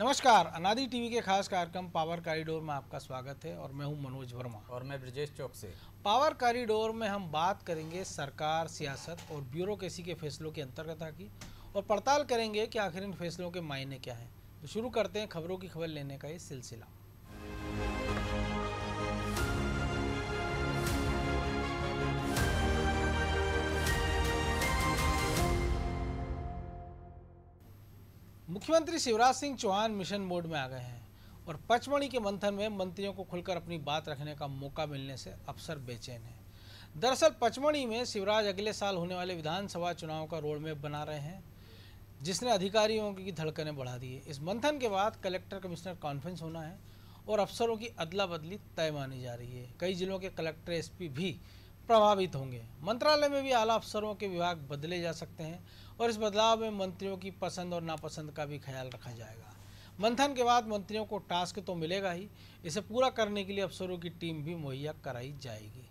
नमस्कार अनादि टीवी के खास कार्यक्रम पावर कॉरिडोर में आपका स्वागत है और मैं हूं मनोज वर्मा और मैं ब्रजेश चौक से पावर कॉरिडोर में हम बात करेंगे सरकार सियासत और ब्यूरोक्रेसी के फैसलों के अंतर्गत की और पड़ताल करेंगे कि आखिर इन फैसलों के मायने क्या हैं तो शुरू करते हैं खबरों की खबर लेने का ये सिलसिला मुख्यमंत्री शिवराज सिंह चौहान मिशन मोड में आ गए हैं और पचमढ़ी के मंथन में मंत्रियों को खुलकर अपनी बात रखने का मौका मिलने से अफसर बेचैन है दरअसल पचमढ़ी में शिवराज अगले साल होने वाले विधानसभा चुनाव का रोड मैप बना रहे हैं जिसने अधिकारियों की धड़कनें बढ़ा दी है इस मंथन के बाद कलेक्टर कमिश्नर कॉन्फ्रेंस होना है और अफसरों की अदला बदली तय मानी जा रही है कई जिलों के कलेक्टर एसपी भी प्रभावित होंगे मंत्रालय में भी आला अफसरों के विभाग बदले जा सकते हैं और इस बदलाव में मंत्रियों की पसंद और नापसंद का भी ख्याल रखा जाएगा मंथन के बाद मंत्रियों को टास्क तो मिलेगा ही इसे पूरा करने के लिए अफसरों की टीम भी मुहैया कराई जाएगी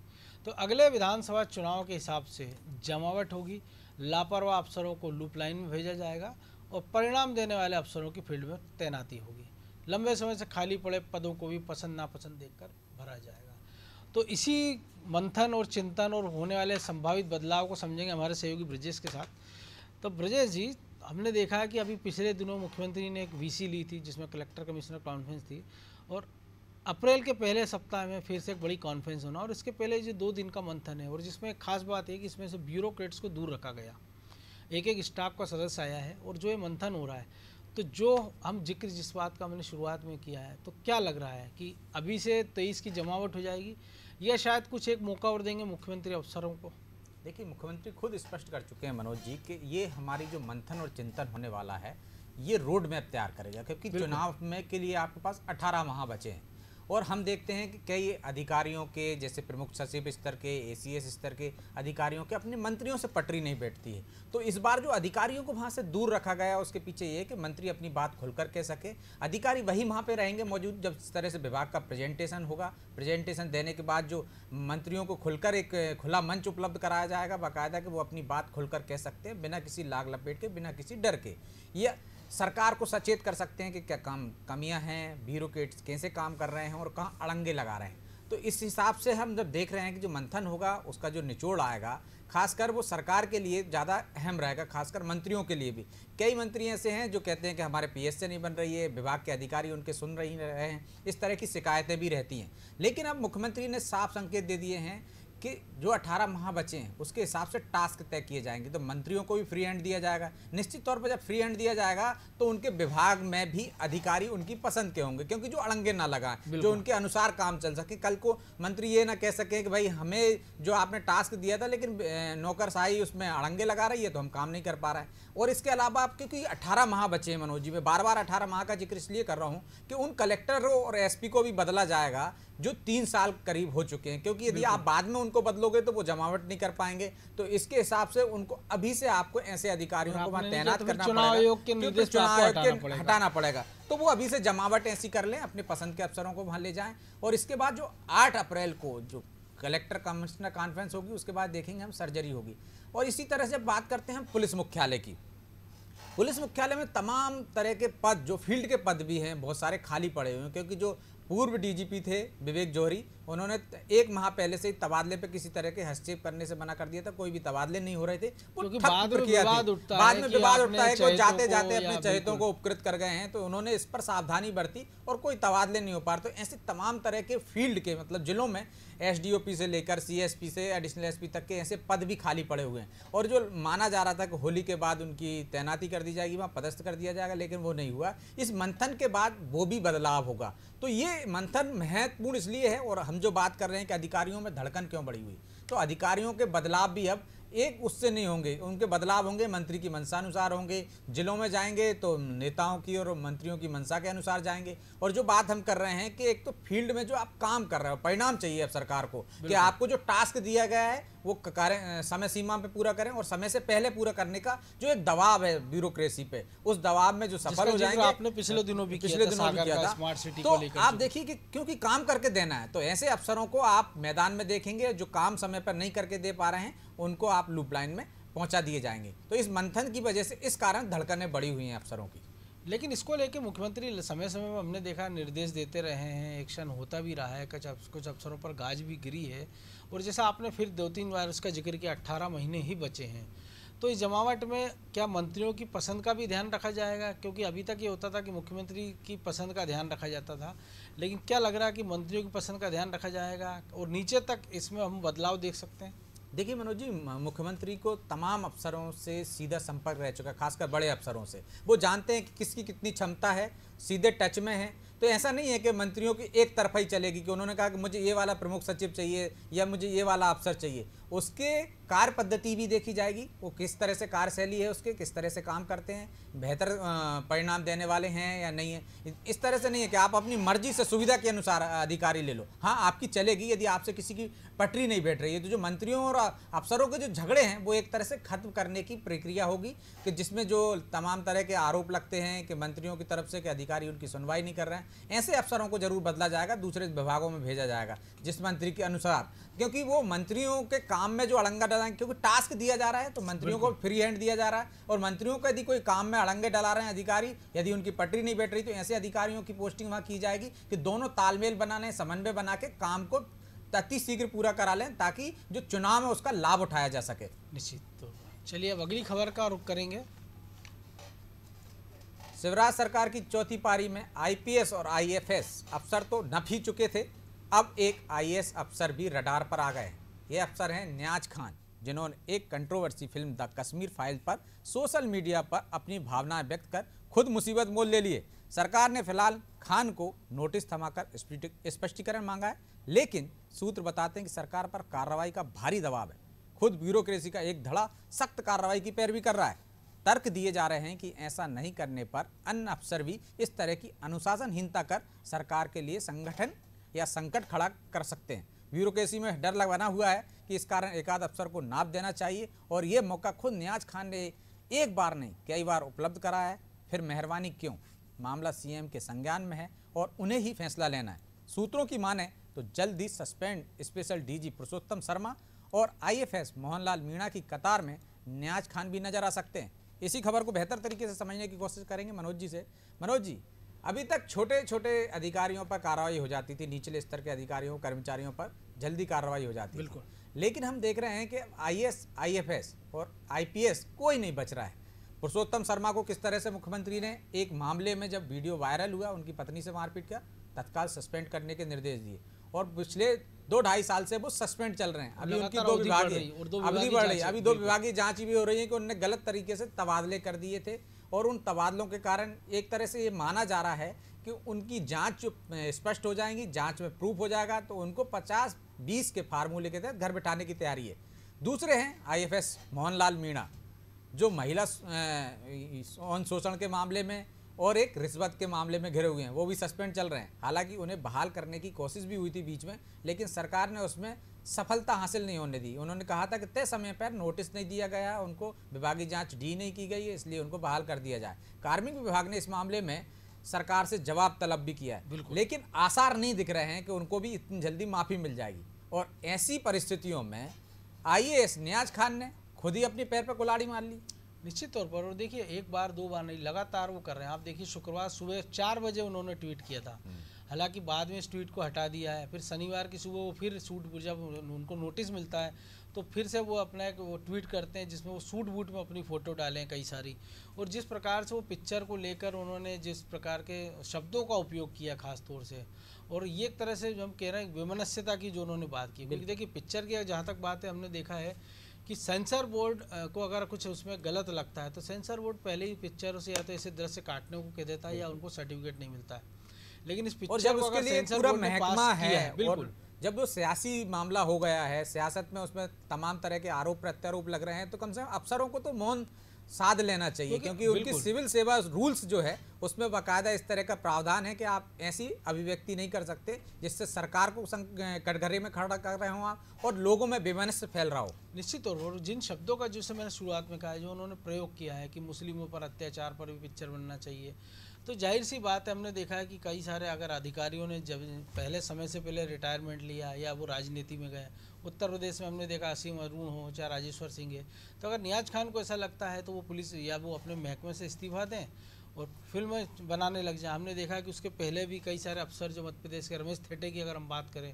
तो अगले विधानसभा चुनाव के हिसाब से जमावट होगी लापरवाह अफसरों को लूप लाइन में भेजा जाएगा और परिणाम देने वाले अफसरों की फील्ड में तैनाती होगी लंबे समय से खाली पड़े पदों को भी पसंद नापसंद देखकर भरा जाएगा तो इसी मंथन और चिंतन और होने वाले संभावित बदलाव को समझेंगे हमारे सहयोगी ब्रजेश के साथ तो ब्रजेश जी हमने देखा कि अभी पिछले दिनों मुख्यमंत्री ने एक वीसी ली थी जिसमें कलेक्टर कमिश्नर कॉन्फ्रेंस थी और अप्रैल के पहले सप्ताह में फिर से एक बड़ी कॉन्फ्रेंस होना और इसके पहले जो दो दिन का मंथन है और जिसमें एक खास बात है कि इसमें से ब्यूरोक्रेट्स को दूर रखा गया एक एक स्टाफ का सदस्य आया है और जो ये मंथन हो रहा है तो जो हम जिक्र जिस बात का हमने शुरुआत में किया है तो क्या लग रहा है कि अभी से तेईस की जमावट हो जाएगी या शायद कुछ एक मौका और देंगे मुख्यमंत्री अफसरों को देखिए मुख्यमंत्री खुद स्पष्ट कर चुके हैं मनोज जी कि ये हमारी जो मंथन और चिंतन होने वाला है ये रोड मैप तैयार करेगा क्योंकि चुनाव में के लिए आपके पास अठारह माह बचे हैं और हम देखते हैं कि कई अधिकारियों के जैसे प्रमुख सचिव स्तर के एसीएस स्तर के अधिकारियों के अपने मंत्रियों से पटरी नहीं बैठती है तो इस बार जो अधिकारियों को वहाँ से दूर रखा गया उसके पीछे ये कि मंत्री अपनी बात खुलकर कह सके अधिकारी वही वहाँ पर रहेंगे मौजूद जब इस तरह से विभाग का प्रेजेंटेशन होगा प्रेजेंटेशन देने के बाद जो मंत्रियों को खुलकर एक खुला मंच उपलब्ध कराया जाएगा बाकायदा कि वो अपनी बात खुलकर कह सकते हैं बिना किसी लाग लपेट के बिना किसी डर के यह सरकार को सचेत कर सकते हैं कि क्या काम कमियां हैं ब्यूरोट्स कैसे काम कर रहे हैं और कहाँ अड़ंगे लगा रहे हैं तो इस हिसाब से हम जब देख रहे हैं कि जो मंथन होगा उसका जो निचोड़ आएगा खासकर वो सरकार के लिए ज़्यादा अहम रहेगा खासकर मंत्रियों के लिए भी कई मंत्री ऐसे हैं जो कहते हैं कि हमारे पी से नहीं बन रही है विभाग के अधिकारी उनके सुन रही रहे हैं इस तरह की शिकायतें भी रहती हैं लेकिन अब मुख्यमंत्री ने साफ संकेत दे दिए हैं कि जो 18 माह बचे हैं उसके हिसाब से टास्क तय किए जाएंगे तो मंत्रियों को भी फ्री हैंड दिया जाएगा निश्चित तौर पर जब फ्री हैंड दिया जाएगा तो उनके विभाग में भी अधिकारी उनकी पसंद के होंगे क्योंकि जो अड़ंगे ना लगा जो उनके अनुसार काम चल सके कल को मंत्री ये ना कह सकें कि भाई हमें जो आपने टास्क दिया था लेकिन नौकरशाही उसमें अड़ंगे लगा रही है तो हम काम नहीं कर पा रहे हैं और इसके अलावा आप क्योंकि अठारह माह बचे हैं मनोज जी मैं बार बार अठारह माह का जिक्र इसलिए कर रहा हूँ कि उन कलेक्टर और एस को भी बदला जाएगा जो तीन साल करीब हो चुके हैं क्योंकि यदि आप बाद में उनको बदलोगे तो वो जमावट नहीं कर पाएंगे तो इसके हिसाब से उनको अभी से आपको ऐसे अधिकारियों को वहाँ तैनात तो करना चुनाव आयोग के निर्देश चुनाव आयोग के हटाना पड़ेगा तो वो अभी से जमावट ऐसी कर लें अपने पसंद के अफसरों को वहां ले जाए और इसके बाद जो आठ अप्रैल को जो कलेक्टर कमिश्नर कॉन्फ्रेंस होगी उसके बाद देखेंगे हम सर्जरी होगी और इसी तरह से बात करते हैं पुलिस मुख्यालय की पुलिस मुख्यालय में तमाम तरह के पद जो फील्ड के पद भी हैं बहुत सारे खाली पड़े हुए हैं क्योंकि जो पूर्व डीजीपी थे विवेक जौहरी उन्होंने एक माह पहले से तबादले पे किसी तरह के हस्तक्षेप करने से मना कर दिया था कोई भी तबादले नहीं हो रहे थे क्योंकि बाद में विवाद उठता बाद में विवाद उठता है जाते जाते अपने चहेतों को उपकृत कर गए हैं तो उन्होंने इस पर सावधानी बरती और कोई तबादले नहीं हो पा तो ऐसे तमाम तरह के फील्ड के मतलब जिलों में एस से लेकर सी से एडिशनल एस तक के ऐसे पद भी खाली पड़े हुए हैं और जो माना जा रहा था कि होली के बाद उनकी तैनाती कर दी जाएगी वहाँ पदस्थ कर दिया जाएगा लेकिन वो नहीं हुआ इस मंथन के बाद वो भी बदलाव होगा तो ये मंथन महत्वपूर्ण इसलिए है और हम हम जो बात कर रहे हैं कि अधिकारियों में धड़कन क्यों बढ़ी हुई तो अधिकारियों के बदलाव भी अब एक उससे नहीं होंगे उनके बदलाव होंगे मंत्री की मंशा अनुसार होंगे जिलों में जाएंगे तो नेताओं की और मंत्रियों की मंशा के अनुसार जाएंगे और जो बात हम कर रहे हैं कि एक तो फील्ड में जो आप काम कर रहे हो परिणाम चाहिए अब सरकार को कि आपको जो टास्क दिया गया है वो कार्य समय सीमा पे पूरा करें और समय से पहले पूरा करने का जो एक दबाव है ब्यूरोक्रेसी पे उस दबाव में जो सफल हो जाएंगे आपने पिछले दिनों भी पिछले दिनों भी किया था तो आप देखिए कि क्योंकि काम करके देना है तो ऐसे अफसरों को आप मैदान में देखेंगे जो काम समय पर नहीं करके दे पा रहे हैं उनको आप लूप लाइन में पहुंचा दिए जाएंगे तो इस मंथन की वजह से इस कारण धड़कनें बढ़ी हुई हैं अफसरों की लेकिन इसको लेके मुख्यमंत्री समय समय में हमने देखा निर्देश देते रहे हैं एक्शन होता भी रहा है कुछ कुछ अफसरों पर गाज भी गिरी है और जैसा आपने फिर दो तीन बार उसका जिक्र किया अट्ठारह महीने ही बचे हैं तो इस जमावट में क्या मंत्रियों की पसंद का भी ध्यान रखा जाएगा क्योंकि अभी तक ये होता था कि मुख्यमंत्री की पसंद का ध्यान रखा जाता था लेकिन क्या लग रहा है कि मंत्रियों की पसंद का ध्यान रखा जाएगा और नीचे तक इसमें हम बदलाव देख सकते हैं देखिए मनोज जी मुख्यमंत्री को तमाम अफसरों से सीधा संपर्क रह चुका खासकर बड़े अफसरों से वो जानते हैं कि किसकी कितनी क्षमता है सीधे टच में है तो ऐसा नहीं है कि मंत्रियों की एक तरफा ही चलेगी कि उन्होंने कहा कि मुझे ये वाला प्रमुख सचिव चाहिए या मुझे ये वाला अफसर चाहिए उसके कार्य पद्धति भी देखी जाएगी वो किस तरह से शैली है उसके किस तरह से काम करते हैं बेहतर परिणाम देने वाले हैं या नहीं है इस तरह से नहीं है कि आप अपनी मर्जी से सुविधा के अनुसार अधिकारी ले लो हाँ आपकी चलेगी यदि आपसे किसी की पटरी नहीं बैठ रही है तो जो मंत्रियों और अफसरों के जो झगड़े हैं वो एक तरह से खत्म करने की प्रक्रिया होगी कि जिसमें जो तमाम तरह के आरोप लगते हैं कि मंत्रियों की तरफ से कि अधिकारी उनकी सुनवाई नहीं कर रहे हैं ऐसे अफसरों को जरूर बदला जाएगा दूसरे विभागों में भेजा जाएगा जिस मंत्री के अनुसार क्योंकि वो मंत्रियों के काम में जो अड़ंगा डाला क्योंकि टास्क दिया जा रहा है तो मंत्रियों को फ्री हैंड दिया जा रहा है और मंत्रियों को यदि कोई काम में अड़ंगे डला रहे हैं अधिकारी यदि उनकी पटरी नहीं बैठ रही तो ऐसे अधिकारियों की पोस्टिंग वहाँ की जाएगी कि दोनों तालमेल बनाने समन्वय बना के काम को अति शीघ्र पूरा करा लें ताकि जो चुनाव है उसका लाभ उठाया जा सके निश्चित तो चलिए अब अगली खबर का रुख करेंगे शिवराज सरकार की चौथी पारी में आईपीएस और आईएफएस अफसर तो नफ ही चुके थे अब एक आईएएस अफसर भी रडार पर आ गए हैं ये अफसर हैं न्याज खान जिन्होंने एक controversy film the Kashmir file पर सोशल मीडिया पर अपनी भावनाएं व्यक्त कर खुद मुसीबत मोल ले लिए सरकार ने फिलहाल खान को नोटिस थमाकर स्पष्टीकरण मांगा है लेकिन सूत्र बताते हैं कि सरकार पर कार्रवाई का भारी दबाव है खुद ब्यूरोक्रेसी का एक धड़ा सख्त कार्रवाई की पैरवी कर रहा है तर्क दिए जा रहे हैं कि ऐसा नहीं करने पर अन्य अफसर भी इस तरह की अनुशासनहीनता कर सरकार के लिए संगठन या संकट खड़ा कर सकते हैं ब्यूरोक्रेसी में डर लग बना हुआ है कि इस कारण एकाध अफसर को नाप देना चाहिए और ये मौका खुद न्याज खान ने एक बार नहीं कई बार उपलब्ध कराया है फिर मेहरबानी क्यों मामला सीएम के संज्ञान में है और उन्हें ही फैसला लेना है सूत्रों की माने तो जल्द ही suspend special DG Purushottam Sharma और आईएफएस मोहनलाल मीणा की कतार में न्याज खान भी नजर आ सकते हैं इसी खबर को बेहतर तरीके से समझने की कोशिश करेंगे मनोज जी से मनोज जी अभी तक छोटे छोटे अधिकारियों पर कार्रवाई हो जाती थी निचले स्तर के अधिकारियों कर्मचारियों पर जल्दी कार्रवाई हो जाती बिल्कुल लेकिन हम देख रहे हैं कि आईएएस एस और आईपीएस कोई नहीं बच रहा है पुरुषोत्तम शर्मा को किस तरह से मुख्यमंत्री ने एक मामले में जब वीडियो वायरल हुआ उनकी पत्नी से मारपीट किया तत्काल सस्पेंड करने के निर्देश दिए और पिछले दो ढाई साल से वो सस्पेंड चल रहे हैं अभी उनकी दो विभागीय अभी बढ़ रही अभी दो विभागीय जांच भी हो रही है कि उनने गलत तरीके से तबादले कर दिए थे और उन तबादलों के कारण एक तरह से ये माना जा रहा है कि उनकी जांच स्पष्ट हो जाएंगी जांच में प्रूफ हो जाएगा तो उनको 50 20 के फार्मूले के तहत घर बैठाने की तैयारी है दूसरे हैं आईएफएस मोहनलाल मीणा जो महिला यौन शोषण के मामले में और एक रिश्वत के मामले में घिरे हुए हैं वो भी सस्पेंड चल रहे हैं हालांकि उन्हें बहाल करने की कोशिश भी हुई थी बीच में लेकिन सरकार ने उसमें सफलता हासिल नहीं होने दी उन्होंने कहा था कि तय समय पर नोटिस नहीं दिया गया उनको विभागीय जांच डी नहीं की गई है इसलिए उनको बहाल कर दिया जाए कार्मिक विभाग ने इस मामले में सरकार से जवाब तलब भी किया है लेकिन आसार नहीं दिख रहे हैं कि उनको भी इतनी जल्दी माफ़ी मिल जाएगी और ऐसी परिस्थितियों में एस न्याज खान ने खुद ही अपने पैर पर कुलाड़ी मार ली निश्चित तौर पर और देखिए एक बार दो बार नहीं लगातार वो कर रहे हैं आप देखिए शुक्रवार सुबह चार बजे उन्होंने ट्वीट किया था हम्म। हालांकि बाद में इस ट्वीट को हटा दिया है फिर शनिवार की सुबह वो फिर सूट जब उनको नोटिस मिलता है तो फिर से वो अपना एक वो ट्वीट करते हैं जिसमें वो सूट बूट में अपनी फ़ोटो डालें कई सारी और जिस प्रकार से वो पिक्चर को लेकर उन्होंने जिस प्रकार के शब्दों का उपयोग किया खास तौर से और ये एक तरह से हम कह रहे हैं विमनस्यता की जो उन्होंने बात की क्योंकि देखिए पिक्चर की जहाँ तक बात है हमने देखा है कि सेंसर बोर्ड को अगर कुछ उसमें गलत लगता है तो सेंसर बोर्ड पहले ही पिक्चर से या तो ऐसे दृश्य काटने को कह देता है या उनको सर्टिफिकेट नहीं मिलता है लेकिन इस पिक्चर और जब उसके लिए पूरा महकमा है, बिल्कुल जब वो सियासी मामला हो गया है सियासत में उसमें तमाम तरह के आरोप प्रत्यारोप लग रहे हैं तो कम से कम अफसरों को तो मौन साध लेना चाहिए क्योंकि उनकी सिविल सेवा रूल्स जो है उसमें बाकायदा इस तरह का प्रावधान है कि आप ऐसी अभिव्यक्ति नहीं कर सकते जिससे सरकार को कटघरे में खड़ा कर रहे हो आप और लोगों में बेमनस्य फैल रहा हो निश्चित तौर पर जिन शब्दों का जिससे मैंने शुरुआत में कहा है जो उन्होंने प्रयोग किया है कि मुस्लिमों पर अत्याचार पर भी पिक्चर बनना चाहिए तो जाहिर सी बात है हमने देखा है कि कई सारे अगर अधिकारियों ने जब पहले समय से पहले रिटायरमेंट लिया या वो राजनीति में गए उत्तर प्रदेश में हमने देखा असीम अरुण हो चाहे राजेश्वर सिंह है तो अगर नियाज खान को ऐसा लगता है तो वो पुलिस या वो अपने महकमे से इस्तीफा दें और फिल्म बनाने लग जाए हमने देखा कि उसके पहले भी कई सारे अफसर जो मध्य प्रदेश के रमेश थेटे की अगर हम बात करें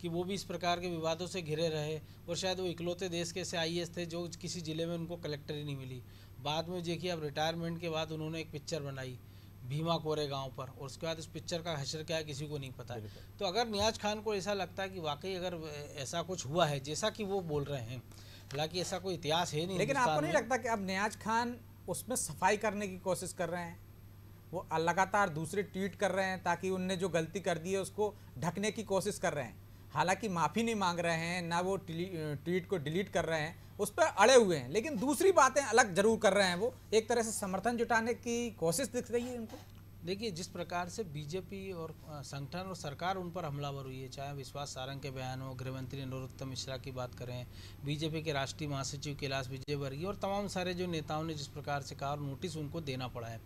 कि वो भी इस प्रकार के विवादों से घिरे रहे और शायद वो इकलौते देश के ऐसे आई थे जो किसी ज़िले में उनको कलेक्टर ही नहीं मिली बाद में देखिए अब रिटायरमेंट के बाद उन्होंने एक पिक्चर बनाई भीमा कोरे गांव पर और उसके बाद इस पिक्चर का हशर क्या है किसी को नहीं पता है तो अगर नियाज खान को ऐसा लगता है कि वाकई अगर ऐसा कुछ हुआ है जैसा कि वो बोल रहे हैं हालांकि ऐसा कोई इतिहास है नहीं लेकिन आपको नहीं लगता कि अब नियाज खान उसमें सफाई करने की कोशिश कर रहे हैं वो लगातार दूसरे ट्वीट कर रहे हैं ताकि उनने जो गलती कर दी है उसको ढकने की कोशिश कर रहे हैं हालांकि माफ़ी नहीं मांग रहे हैं ना वो ट्वीट को डिलीट कर रहे हैं उस पर अड़े हुए हैं लेकिन दूसरी बातें अलग जरूर कर रहे हैं वो एक तरह से समर्थन जुटाने की कोशिश दिख रही है उनको देखिए जिस प्रकार से बीजेपी और संगठन और सरकार उन पर हमलावर हुई है चाहे विश्वास सारंग के बयान हो गृहमंत्री नरोत्तम मिश्रा की बात करें बीजेपी के राष्ट्रीय महासचिव कैलाश विजयवर्गीय और तमाम सारे जो नेताओं ने जिस प्रकार से कहा और नोटिस उनको देना पड़ा है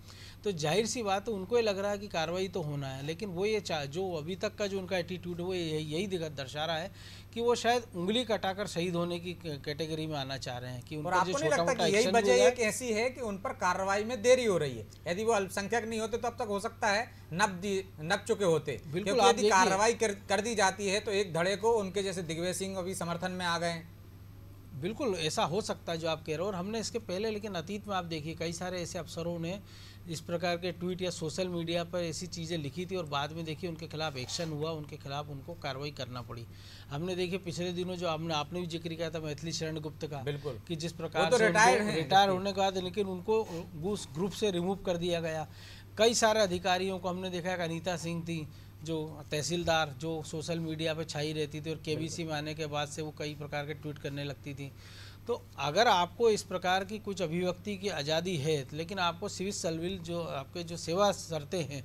तो जाहिर सी बात उनको ये लग रहा है कि कार्रवाई तो होना है लेकिन वो ये जो अभी तक का जो उनका एटीट्यूड है वो यही दिखा दर्शा रहा है कि वो शायद उंगली कटाकर शहीद होने की कैटेगरी में आना चाह रहे हैं कि उनका जो छोटा मोटा यही वजह एक ऐसी है कि उन पर कार्रवाई में देरी हो रही है यदि वो अल्पसंख्यक नहीं होते तो अब तक तक हो सकता है नप दी नब चुके होते क्योंकि यदि कार्रवाई कर, कर दी जाती है तो एक धड़े को उनके जैसे दिग्विजय सिंह अभी समर्थन में आ गए बिल्कुल ऐसा हो सकता है जो आप कह रहे हो और हमने इसके पहले लेकिन अतीत में आप देखिए कई सारे ऐसे अफसरों ने इस प्रकार के ट्वीट या सोशल मीडिया पर ऐसी चीज़ें लिखी थी और बाद में देखिए उनके खिलाफ एक्शन हुआ उनके खिलाफ उनको कार्रवाई करना पड़ी हमने देखिए पिछले दिनों जो हमने आपने भी जिक्र किया था मैथिली शरण गुप्त का बिल्कुल कि जिस प्रकार तो रिटायर होने के बाद लेकिन उनको उस ग्रुप से रिमूव कर दिया गया कई सारे अधिकारियों को हमने देखा है अनिता सिंह थी जो तहसीलदार जो सोशल मीडिया पर छाई रहती थी और केबीसी में आने के बाद से वो कई प्रकार के ट्वीट करने लगती थी तो अगर आपको इस प्रकार की कुछ अभिव्यक्ति की आज़ादी है लेकिन आपको सिविल सर्विल जो आपके जो सेवा शर्तें हैं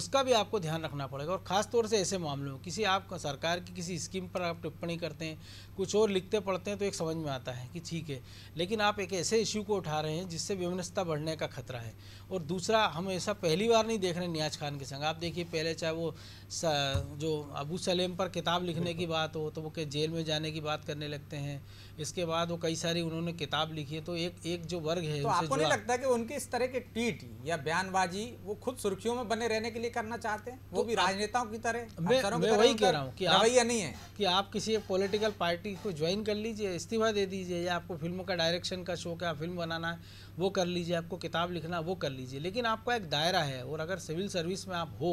उसका भी आपको ध्यान रखना पड़ेगा और ख़ास तौर से ऐसे मामलों में किसी आप सरकार की किसी स्कीम पर आप टिप्पणी करते हैं कुछ और लिखते पढ़ते हैं तो एक समझ में आता है कि ठीक है लेकिन आप एक ऐसे इश्यू को उठा रहे हैं जिससे विमनस्ता बढ़ने का खतरा है और दूसरा हम ऐसा पहली बार नहीं देख रहे न्याज खान के संग आप देखिए पहले चाहे वो जो अबू सलेम पर किताब लिखने की बात हो तो वो के जेल में जाने की बात करने लगते हैं इसके बाद वो कई सारी उन्होंने किताब लिखी है तो एक एक जो वर्ग है तो आपको नहीं लगता कि उनके इस तरह के ट्वीट या बयानबाजी वो खुद सुर्खियों में बने रहने के लिए करना चाहते हैं वो तो भी राजनेताओं की तरह मैं, वही कह रहा हूँ कि रवैया नहीं है कि आप किसी एक पॉलिटिकल पार्टी को ज्वाइन कर लीजिए इस्तीफा दे दीजिए या आपको फिल्मों का डायरेक्शन का शौक है फिल्म बनाना है वो कर लीजिए आपको किताब लिखना वो कर लीजिए लेकिन आपका एक दायरा है और अगर सिविल सर्विस में आप हो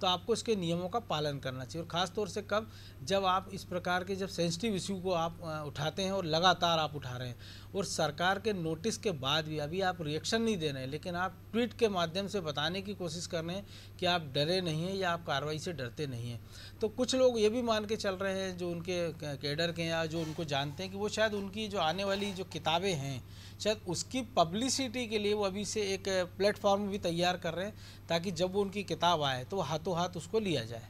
तो आपको इसके नियमों का पालन करना चाहिए और ख़ासतौर से कब जब आप इस प्रकार के जब सेंसिटिव इश्यू को आप उठाते हैं और लगातार आप उठा रहे हैं और सरकार के नोटिस के बाद भी अभी आप रिएक्शन नहीं दे रहे हैं लेकिन आप ट्वीट के माध्यम से बताने की कोशिश कर रहे हैं कि आप डरे नहीं हैं या आप कार्रवाई से डरते नहीं हैं तो कुछ लोग ये भी मान के चल रहे हैं जो उनके कैडर के हैं या जो उनको जानते हैं कि वो शायद उनकी जो आने वाली जो किताबें हैं शायद उसकी पब्लिसिटी के लिए वो अभी से एक प्लेटफॉर्म भी तैयार कर रहे हैं ताकि जब वो उनकी किताब आए तो वो हाथों हाथों तो हाथ उसको लिया जाए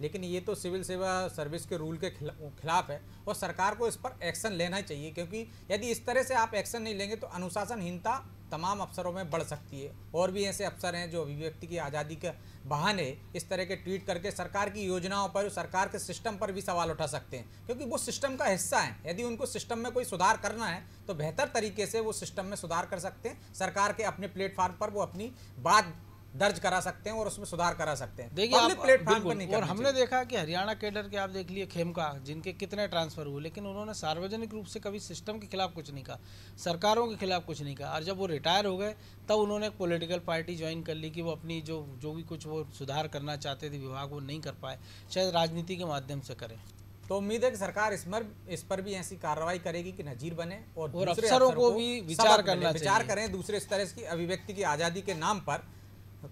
लेकिन ये तो सिविल सेवा सर्विस के रूल के खिलाफ है और सरकार को इस पर एक्शन लेना ही चाहिए क्योंकि यदि इस तरह से आप एक्शन नहीं लेंगे तो अनुशासनहीनता तमाम अफसरों में बढ़ सकती है और भी ऐसे अफसर हैं जो अभिव्यक्ति की आज़ादी के बहाने इस तरह के ट्वीट करके सरकार की योजनाओं पर सरकार के सिस्टम पर भी सवाल उठा सकते हैं क्योंकि वो सिस्टम का हिस्सा है यदि उनको सिस्टम में कोई सुधार करना है तो बेहतर तरीके से वो सिस्टम में सुधार कर सकते हैं सरकार के अपने प्लेटफार्म पर वो अपनी बात दर्ज करा सकते हैं और उसमें सुधार करा सकते हैं देखिए प्लेटफॉर्म पर नहीं और हमने देखा कि हरियाणा केडर के आप देख लिए खेमका जिनके कितने ट्रांसफर हुए लेकिन उन्होंने सार्वजनिक रूप से कभी सिस्टम के खिलाफ कुछ नहीं कहा सरकारों के खिलाफ कुछ नहीं कहा और जब वो रिटायर हो गए तब उन्होंने एक पोलिटिकल पार्टी ज्वाइन कर ली कि वो अपनी जो जो भी कुछ वो सुधार करना चाहते थे विभाग वो नहीं कर पाए शायद राजनीति के माध्यम से करें तो उम्मीद है कि सरकार इस पर इस पर भी ऐसी कार्रवाई करेगी कि नजीर बने और, और अफसरों को, को भी विचार करना विचार करें दूसरे इस तरह की अभिव्यक्ति की आज़ादी के नाम पर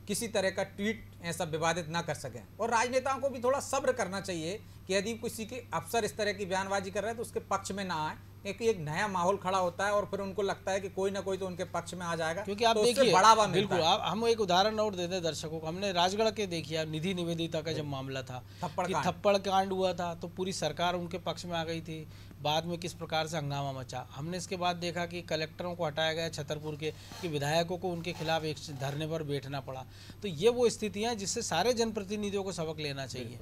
किसी तरह का ट्वीट ऐसा विवादित ना कर सकें और राजनेताओं को भी थोड़ा सब्र करना चाहिए कि यदि किसी के अफसर इस तरह की बयानबाजी कर रहे हैं तो उसके पक्ष में ना आए क्योंकि एक नया माहौल खड़ा होता है और फिर उनको लगता है कि कोई ना कोई तो उनके पक्ष में आ जाएगा क्योंकि आप तो देखिए बढ़ावा बिल्कुल आप हम एक उदाहरण और देते हैं दर्शकों को हमने राजगढ़ के देखिए निधि निवेदिता का जब मामला था थप्पड़ कांड हुआ था तो पूरी सरकार उनके पक्ष में आ गई थी बाद में किस प्रकार से हंगामा मचा हमने इसके बाद देखा कि कलेक्टरों को हटाया गया छतरपुर के कि विधायकों को उनके खिलाफ एक धरने पर बैठना पड़ा तो ये वो स्थितियाँ जिससे सारे जनप्रतिनिधियों को सबक लेना चाहिए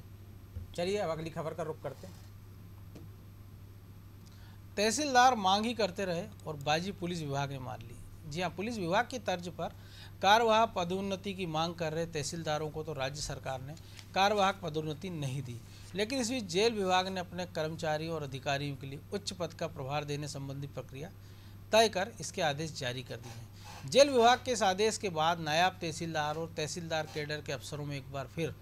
चलिए अब अगली खबर का रुख करते हैं तहसीलदार मांग ही करते रहे और बाजी पुलिस विभाग ने मार ली जी हाँ पुलिस विभाग की तर्ज पर कार्यवाह पदोन्नति की मांग कर रहे तहसीलदारों को तो राज्य सरकार ने कार्यवाहक पदोन्नति नहीं दी लेकिन इस बीच जेल विभाग ने अपने कर्मचारियों और अधिकारियों के लिए उच्च पद का प्रभार देने संबंधी प्रक्रिया तय कर इसके आदेश जारी कर दिए हैं जेल विभाग के इस आदेश के बाद नायाब तहसीलदार और तहसीलदार कैडर के अफसरों में एक बार फिर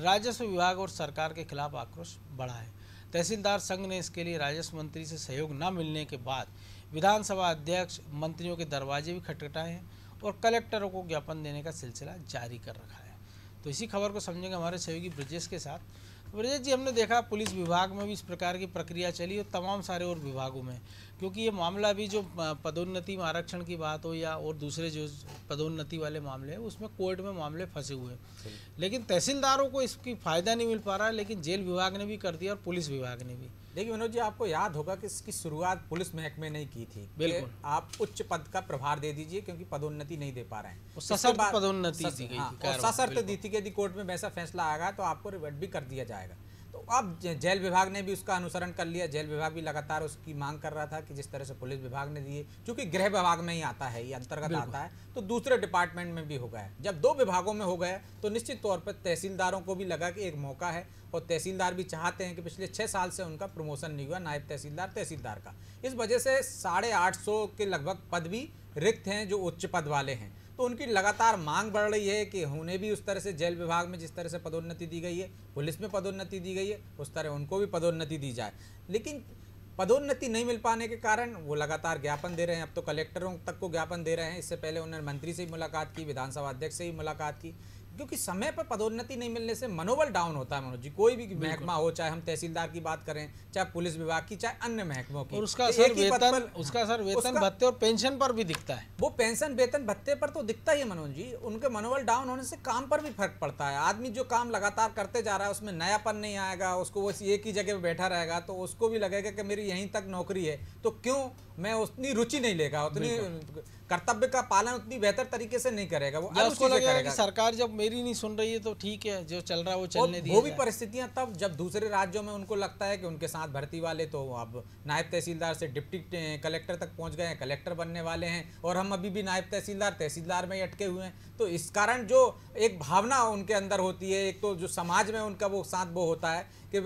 राजस्व विभाग और सरकार के खिलाफ आक्रोश बढ़ा है तहसीलदार संघ ने इसके लिए राजस्व मंत्री से सहयोग न मिलने के बाद विधानसभा अध्यक्ष मंत्रियों के दरवाजे भी खटखटाए हैं और कलेक्टरों को ज्ञापन देने का सिलसिला जारी कर रखा है तो इसी खबर को समझेंगे हमारे सहयोगी ब्रजेश के साथ ब्रजेश जी हमने देखा पुलिस विभाग में भी इस प्रकार की प्रक्रिया चली और तमाम सारे और विभागों में क्योंकि ये मामला भी जो पदोन्नति में आरक्षण की बात हो या और दूसरे जो पदोन्नति वाले मामले हैं उसमें कोर्ट में मामले फंसे हुए हैं लेकिन तहसीलदारों को इसकी फ़ायदा नहीं मिल पा रहा है लेकिन जेल विभाग ने भी कर दिया और पुलिस विभाग ने भी देखिए विनोद जी आपको याद होगा कि इसकी शुरुआत पुलिस महकमे ने की थी बिल्कुल आप उच्च पद का प्रभार दे दीजिए क्योंकि पदोन्नति नहीं दे पा रहे हैं सशर्त पदोन्नति सशर्त दी हाँ, थी यदि कोर्ट में वैसा फैसला आएगा तो आपको रिवर्ट भी कर दिया जाएगा अब जेल विभाग ने भी उसका अनुसरण कर लिया जेल विभाग भी लगातार उसकी मांग कर रहा था कि जिस तरह से पुलिस विभाग ने दिए चूंकि गृह विभाग में ही आता है ये अंतर्गत आता है तो दूसरे डिपार्टमेंट में भी हो गया जब दो विभागों में हो गया तो निश्चित तौर पर तहसीलदारों को भी लगा कि एक मौका है और तहसीलदार भी चाहते हैं कि पिछले छः साल से उनका प्रमोशन नहीं हुआ नायब तहसीलदार तहसीलदार का इस वजह से साढ़े आठ सौ के लगभग पद भी रिक्त हैं जो उच्च पद वाले हैं तो उनकी लगातार मांग बढ़ रही है कि उन्हें भी उस तरह से जेल विभाग में जिस तरह से पदोन्नति दी गई है पुलिस में पदोन्नति दी गई है उस तरह उनको भी पदोन्नति दी जाए लेकिन पदोन्नति नहीं मिल पाने के कारण वो लगातार ज्ञापन दे रहे हैं अब तो कलेक्टरों तक को ज्ञापन दे रहे हैं इससे पहले उन्होंने मंत्री से ही मुलाकात की विधानसभा अध्यक्ष से ही मुलाकात की क्योंकि समय पर पदोन्नति नहीं मिलने से मनोबल डाउन होता है मनोज जी कोई भी महकमा हो चाहे हम तहसीलदार की बात करें चाहे पुलिस विभाग की चाहे अन्य महकमों की और उसका तो असर वेतन पर, उसका असर वेतन भत्ते और पेंशन पर भी दिखता है वो पेंशन वेतन भत्ते पर तो दिखता ही है मनोज जी उनके मनोबल डाउन होने से काम पर भी फर्क पड़ता है आदमी जो काम लगातार करते जा रहा है उसमें नयापन नहीं आएगा उसको वो एक ही जगह पर बैठा रहेगा तो उसको भी लगेगा कि मेरी यहीं तक नौकरी है तो क्यों मैं उतनी रुचि नहीं लेगा उतनी कर्तव्य का पालन उतनी बेहतर तरीके से नहीं करेगा वो उसको लगेगा सरकार जब मेरी नहीं सुन रही है तो ठीक है जो चल रहा है वो चलने दिया वो भी परिस्थितियां तब जब दूसरे राज्यों में उनको लगता है कि उनके साथ भर्ती वाले तो अब नायब तहसीलदार से डिप्टी कलेक्टर तक पहुंच गए हैं कलेक्टर बनने वाले हैं और हम अभी भी नायब तहसीलदार तहसीलदार में अटके हुए हैं तो इस कारण जो एक भावना उनके अंदर होती है एक तो जो समाज में उनका वो साथ वो होता है कि,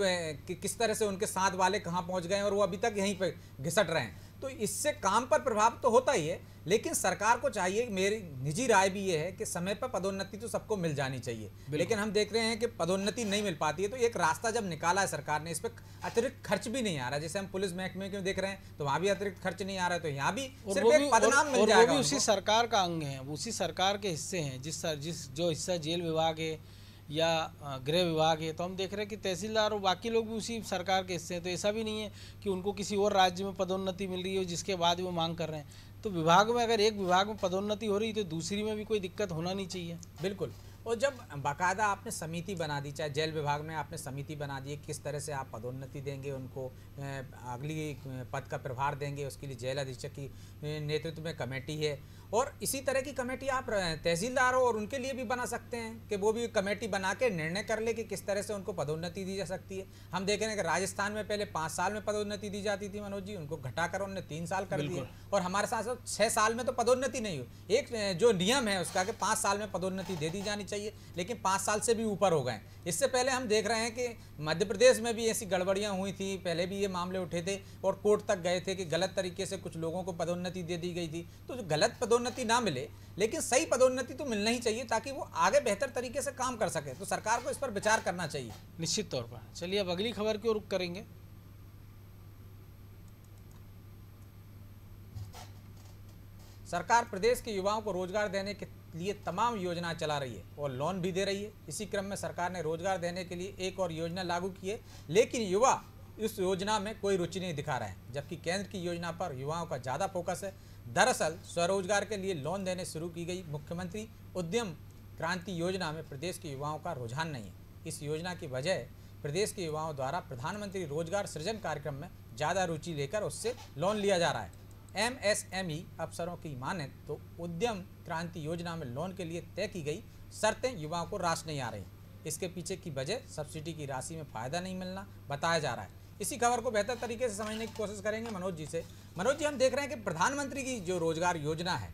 कि किस तरह से उनके साथ वाले कहाँ पहुँच गए और वो अभी तक यहीं पर घिसट रहे हैं तो इससे काम पर प्रभाव तो होता ही है लेकिन सरकार को चाहिए मेरी निजी राय भी ये है कि समय पर पदोन्नति तो सबको मिल जानी चाहिए लेकिन हम देख रहे हैं कि पदोन्नति नहीं मिल पाती है तो एक रास्ता जब निकाला है सरकार ने इस पर अतिरिक्त खर्च भी नहीं आ रहा जैसे हम पुलिस महकमे क्यों देख रहे हैं तो वहाँ भी अतिरिक्त खर्च नहीं आ रहा है तो यहाँ भी सिर्फ पदनाम मिल जाएगा उसी सरकार का अंग है उसी सरकार के हिस्से हैं जिस जिस जो हिस्सा जेल विभाग है या गृह विभाग है तो हम देख रहे हैं कि तहसीलदार और बाकी लोग भी उसी सरकार के हिस्से हैं तो ऐसा भी नहीं है कि उनको किसी और राज्य में पदोन्नति मिल रही है जिसके बाद वो मांग कर रहे हैं तो विभाग में अगर एक विभाग में पदोन्नति हो रही तो दूसरी में भी कोई दिक्कत होना नहीं चाहिए बिल्कुल और जब बाकायदा आपने समिति बना दी चाहे जेल विभाग में आपने समिति बना दी किस तरह से आप पदोन्नति देंगे उनको अगली पद का प्रभार देंगे उसके लिए जेल अधीक्षक की नेतृत्व में कमेटी है और इसी तरह की कमेटी आप तहसीलदार हो और उनके लिए भी बना सकते हैं कि वो भी कमेटी बना के निर्णय कर ले कि किस तरह से उनको पदोन्नति दी जा सकती है हम देख रहे हैं कि राजस्थान में पहले पाँच साल में पदोन्नति दी जाती थी मनोज जी उनको घटा कर उन्होंने तीन साल कर दिया और हमारे साथ साथ छः साल में तो पदोन्नति नहीं हुई एक जो नियम है उसका कि पाँच साल में पदोन्नति दे दी जानी चाहिए लेकिन पाँच साल से भी ऊपर हो गए इससे पहले हम देख रहे हैं कि मध्य प्रदेश में भी ऐसी गड़बड़ियाँ हुई थी पहले भी ये मामले उठे थे और कोर्ट तक गए थे कि गलत तरीके से कुछ लोगों को पदोन्नति दे दी गई थी तो जो गलत पदोन्नति पदोन्नति ना मिले लेकिन सही पदोन्नति तो मिलना ही चाहिए ताकि वो आगे बेहतर तरीके से काम कर सके तो सरकार को इस पर विचार करना चाहिए निश्चित तौर पर चलिए अब अगली खबर क्यों रुक करेंगे सरकार प्रदेश के युवाओं को रोजगार देने के लिए तमाम योजना चला रही है और लोन भी दे रही है इसी क्रम में सरकार ने रोजगार देने के लिए एक और योजना लागू की है लेकिन युवा इस योजना में कोई रुचि नहीं दिखा रहे हैं जबकि केंद्र की योजना पर युवाओं का ज़्यादा फोकस है दरअसल स्वरोजगार के लिए लोन देने शुरू की गई मुख्यमंत्री उद्यम क्रांति योजना में प्रदेश के युवाओं का रुझान नहीं है इस योजना की वजह प्रदेश के युवाओं द्वारा प्रधानमंत्री रोजगार सृजन कार्यक्रम में ज़्यादा रुचि लेकर उससे लोन लिया जा रहा है एमएसएमई e अफसरों की माने तो उद्यम क्रांति योजना में लोन के लिए तय की गई शर्तें युवाओं को राश नहीं आ रही इसके पीछे की वजह सब्सिडी की राशि में फ़ायदा नहीं मिलना बताया जा रहा है इसी खबर को बेहतर तरीके से समझने की कोशिश करेंगे मनोज जी से मनोज जी हम देख रहे हैं कि प्रधानमंत्री की जो रोजगार योजना है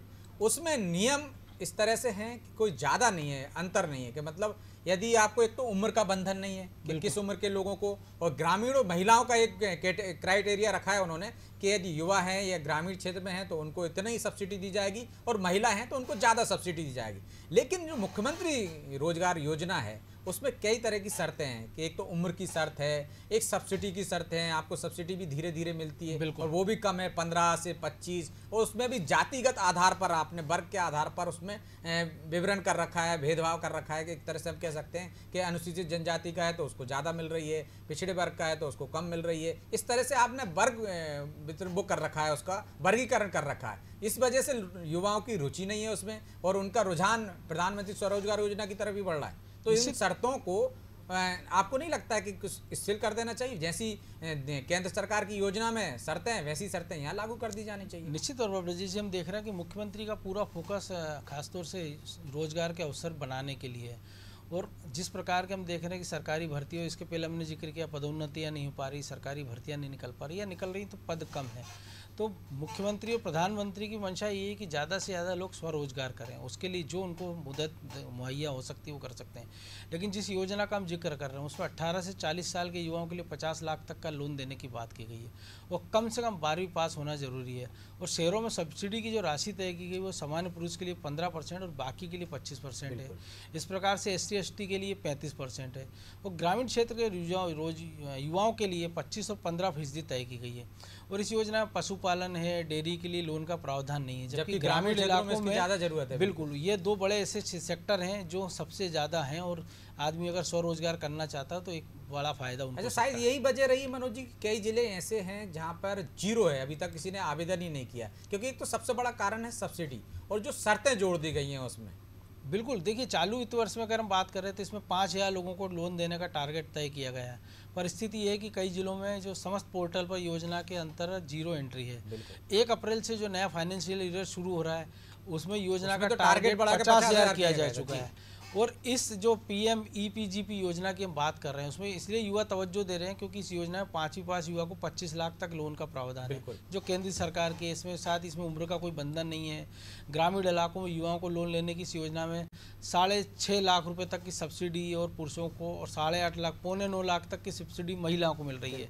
उसमें नियम इस तरह से हैं कि कोई ज़्यादा नहीं है अंतर नहीं है कि मतलब यदि आपको एक तो उम्र का बंधन नहीं है कि किस उम्र के लोगों को और ग्रामीणों महिलाओं का एक क्राइटेरिया रखा है उन्होंने कि यदि युवा हैं या ग्रामीण क्षेत्र में हैं तो उनको इतना ही सब्सिडी दी जाएगी और महिला हैं तो उनको ज़्यादा सब्सिडी दी जाएगी लेकिन जो मुख्यमंत्री रोजगार योजना है उसमें कई तरह की शर्तें हैं कि एक तो उम्र की शर्त है एक सब्सिडी की शर्त है आपको सब्सिडी भी धीरे धीरे मिलती है बिल्कुल और वो भी कम है पंद्रह से पच्चीस और उसमें भी जातिगत आधार पर आपने वर्ग के आधार पर उसमें विवरण कर रखा है भेदभाव कर रखा है कि एक तरह से हम कह सकते हैं कि अनुसूचित जनजाति का है तो उसको ज़्यादा मिल रही है पिछड़े वर्ग का है तो उसको कम मिल रही है इस तरह से आपने वर्ग वो कर रखा है उसका वर्गीकरण कर रखा है इस वजह से युवाओं की रुचि नहीं है उसमें और उनका रुझान प्रधानमंत्री स्वरोजगार योजना की तरफ भी बढ़ रहा है तो इन शर्तों को आपको नहीं लगता है कि कुछ स्थिर कर देना चाहिए जैसी केंद्र सरकार की योजना में शर्तें हैं वैसी शर्तें यहाँ लागू कर दी जानी चाहिए निश्चित तौर पर ब्रजेश जी हम देख रहे हैं कि मुख्यमंत्री का पूरा फोकस खासतौर से रोजगार के अवसर बनाने के लिए है और जिस प्रकार के हम देख रहे हैं कि सरकारी भर्ती हो इसके पहले हमने जिक्र किया पदोन्नतियाँ नहीं हो पा रही सरकारी भर्तियाँ नहीं निकल पा रही या निकल रही तो पद कम है तो मुख्यमंत्री और प्रधानमंत्री की मंशा ये है कि ज़्यादा से ज़्यादा लोग स्वरोजगार करें उसके लिए जो उनको मदद मुहैया हो सकती है वो कर सकते हैं लेकिन जिस योजना का हम जिक्र कर रहे हैं उसमें 18 से 40 साल के युवाओं के लिए 50 लाख तक का लोन देने की बात की गई है वो कम से कम बारहवीं पास होना ज़रूरी है और शहरों में सब्सिडी की जो राशि तय की गई वो सामान्य पुरुष के लिए पंद्रह परसेंट और बाकी के लिए पच्चीस परसेंट है इस प्रकार से एस टी के लिए पैंतीस परसेंट है और ग्रामीण क्षेत्र के रोज युवाओं के लिए पच्चीस और पंद्रह फीसदी तय की गई है और इस योजना में पशुपालन है डेयरी के लिए लोन का प्रावधान नहीं है जबकि ग्रामीण इलाकों में ज़्यादा जरूरत है बिल्कुल ये दो बड़े ऐसे सेक्टर हैं जो सबसे ज़्यादा हैं और आदमी अगर स्वरोजगार करना चाहता है तो एक बड़ा फायदा उनको अच्छा शायद यही वजह रही मनोज जी कई जिले ऐसे हैं जहाँ पर जीरो है अभी तक किसी ने आवेदन ही नहीं किया क्योंकि एक तो सबसे बड़ा कारण है सब्सिडी और जो शर्तें जोड़ दी गई हैं उसमें बिल्कुल देखिए चालू वित्त वर्ष में अगर हम बात कर रहे थे तो इसमें पाँच हज़ार लोगों को लोन देने का टारगेट तय किया गया है पर स्थिति यह है कि कई जिलों में जो समस्त पोर्टल पर योजना के अंतर्गत जीरो एंट्री है एक अप्रैल से जो नया फाइनेंशियल ईयर शुरू हो रहा है उसमें योजना उसमें का तो टारगेट बढ़ा पचास हज़ार किया जा चुका है और इस जो पीएम ईपीजीपी e योजना की हम बात कर रहे हैं उसमें इसलिए युवा तवज्जो दे रहे हैं क्योंकि इस योजना में पाँचवीं पास युवा को 25 लाख तक लोन का प्रावधान है जो केंद्र सरकार के इसमें साथ इसमें उम्र का कोई बंधन नहीं है ग्रामीण इलाकों में युवाओं को लोन लेने की इस योजना में साढ़े छः लाख रुपये तक की सब्सिडी और पुरुषों को और साढ़े आठ लाख पौने नौ लाख तक की सब्सिडी महिलाओं को मिल रही है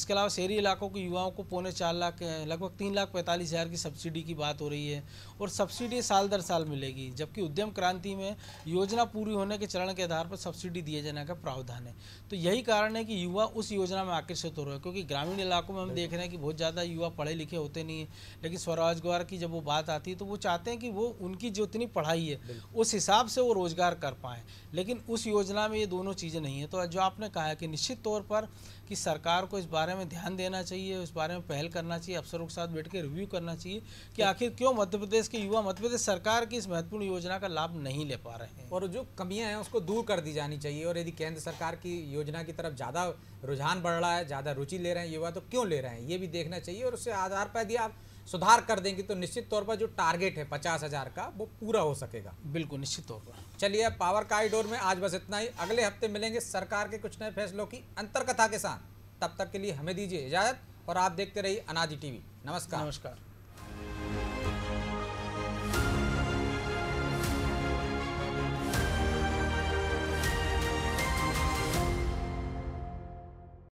इसके अलावा शहरी इलाकों के युवाओं को पौने चार लाख लगभग तीन लाख पैंतालीस हज़ार की सब्सिडी की बात हो रही है और सब्सिडी साल दर साल मिलेगी जबकि उद्यम क्रांति में योजना योजना पूरी होने के चरण के आधार पर सब्सिडी दिए जाने का प्रावधान है तो यही कारण है कि युवा उस योजना में आकर्षित हो रहे हैं क्योंकि ग्रामीण इलाकों में हम देख रहे हैं कि बहुत ज़्यादा युवा पढ़े लिखे होते नहीं हैं लेकिन स्वरोजगार की जब वो बात आती है तो वो चाहते हैं कि वो उनकी जितनी पढ़ाई है उस हिसाब से वो रोज़गार कर पाएँ लेकिन उस योजना में ये दोनों चीज़ें नहीं है तो जो आपने कहा है कि निश्चित तौर पर कि सरकार को इस बारे में ध्यान देना चाहिए इस बारे में पहल करना चाहिए अफसरों के साथ बैठ के रिव्यू करना चाहिए कि तो आखिर क्यों मध्य प्रदेश के युवा मध्य प्रदेश सरकार की इस महत्वपूर्ण योजना का लाभ नहीं ले पा रहे हैं और जो कमियाँ हैं उसको दूर कर दी जानी चाहिए और यदि केंद्र सरकार की योजना की तरफ ज़्यादा रुझान बढ़ रहा है ज़्यादा रुचि ले रहे हैं युवा तो क्यों ले रहे हैं ये भी देखना चाहिए और उससे आधार पर यदि आप सुधार कर देंगे तो निश्चित तौर पर जो टारगेट है पचास हज़ार का वो पूरा हो सकेगा बिल्कुल निश्चित तौर पर चलिए पावर कॉरिडोर में आज बस इतना ही अगले हफ्ते मिलेंगे सरकार के कुछ नए फैसलों की अंतर्कथा के साथ तब तक के लिए हमें दीजिए इजाज़त और आप देखते रहिए अनाजी टीवी नमस्कार नमस्कार